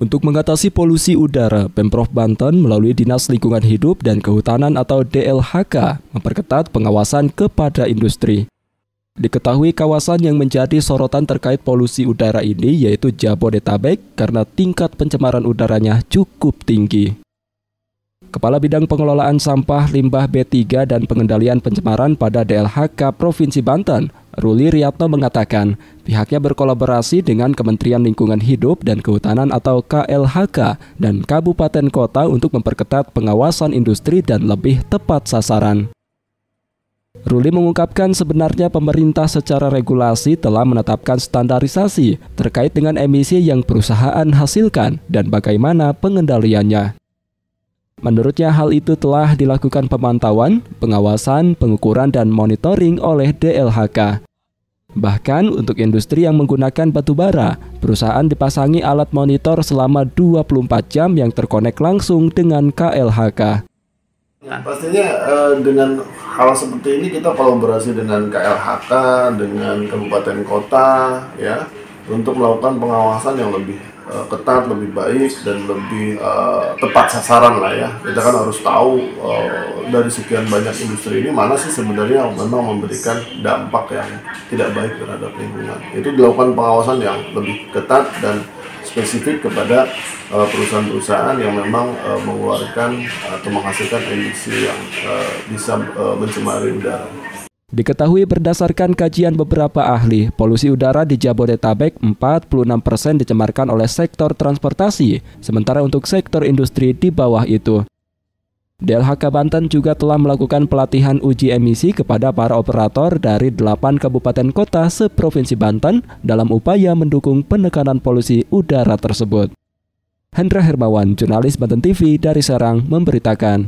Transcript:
Untuk mengatasi polusi udara, Pemprov Banten melalui Dinas Lingkungan Hidup dan Kehutanan atau DLHK memperketat pengawasan kepada industri. Diketahui kawasan yang menjadi sorotan terkait polusi udara ini yaitu Jabodetabek karena tingkat pencemaran udaranya cukup tinggi. Kepala Bidang Pengelolaan Sampah Limbah B3 dan Pengendalian Pencemaran pada DLHK Provinsi Banten, Ruli Riyatno mengatakan pihaknya berkolaborasi dengan Kementerian Lingkungan Hidup dan Kehutanan atau KLHK dan Kabupaten Kota untuk memperketat pengawasan industri dan lebih tepat sasaran. Ruli mengungkapkan sebenarnya pemerintah secara regulasi telah menetapkan standarisasi terkait dengan emisi yang perusahaan hasilkan dan bagaimana pengendaliannya. Menurutnya hal itu telah dilakukan pemantauan, pengawasan, pengukuran, dan monitoring oleh DLHK. Bahkan untuk industri yang menggunakan batu bara, perusahaan dipasangi alat monitor selama 24 jam yang terkonek langsung dengan KLHK. Nah, pastinya eh, dengan hal seperti ini kita kolaborasi dengan KLHK, dengan kabupaten kota, ya, untuk melakukan pengawasan yang lebih uh, ketat, lebih baik dan lebih uh, tepat sasaran lah ya. Kita kan harus tahu uh, dari sekian banyak industri ini mana sih sebenarnya yang memang memberikan dampak yang tidak baik terhadap lingkungan. Itu dilakukan pengawasan yang lebih ketat dan spesifik kepada perusahaan-perusahaan yang memang uh, mengeluarkan atau menghasilkan emisi yang uh, bisa uh, mencemari udara. Diketahui berdasarkan kajian beberapa ahli, polusi udara di Jabodetabek 46% dicemarkan oleh sektor transportasi, sementara untuk sektor industri di bawah itu. DLHK Banten juga telah melakukan pelatihan uji emisi kepada para operator dari 8 kabupaten kota seprovinsi Banten dalam upaya mendukung penekanan polusi udara tersebut. Hendra Hermawan, jurnalis Banten TV dari Serang, memberitakan.